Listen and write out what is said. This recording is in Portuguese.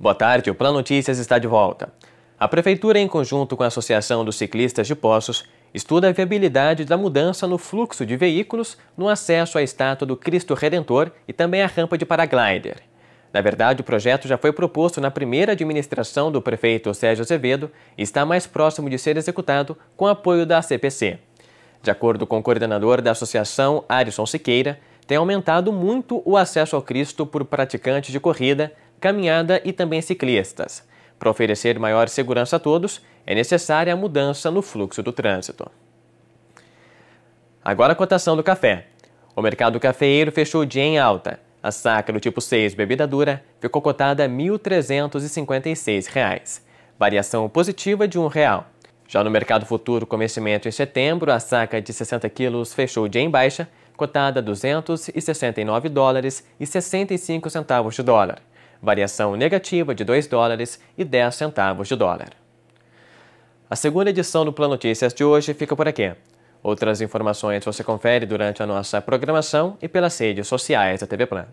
Boa tarde, o Plano Notícias está de volta. A Prefeitura, em conjunto com a Associação dos Ciclistas de Poços, estuda a viabilidade da mudança no fluxo de veículos no acesso à estátua do Cristo Redentor e também à rampa de paraglider. Na verdade, o projeto já foi proposto na primeira administração do prefeito Sérgio Azevedo e está mais próximo de ser executado com apoio da CPC. De acordo com o coordenador da associação, Arison Siqueira, tem aumentado muito o acesso ao Cristo por praticantes de corrida, caminhada e também ciclistas. Para oferecer maior segurança a todos, é necessária a mudança no fluxo do trânsito. Agora a cotação do café. O mercado cafeeiro fechou o dia em alta. A saca do tipo 6 bebida dura ficou cotada a R$ 1.356, variação positiva de R$ 1,00. Real. Já no mercado futuro, com em setembro, a saca de 60 quilos fechou dia em baixa, cotada a 269 dólares e 65 centavos de dólar variação negativa de 2 dólares e 10 centavos de dólar. A segunda edição do Plano Notícias de hoje fica por aqui. Outras informações você confere durante a nossa programação e pelas redes sociais da TV Plan.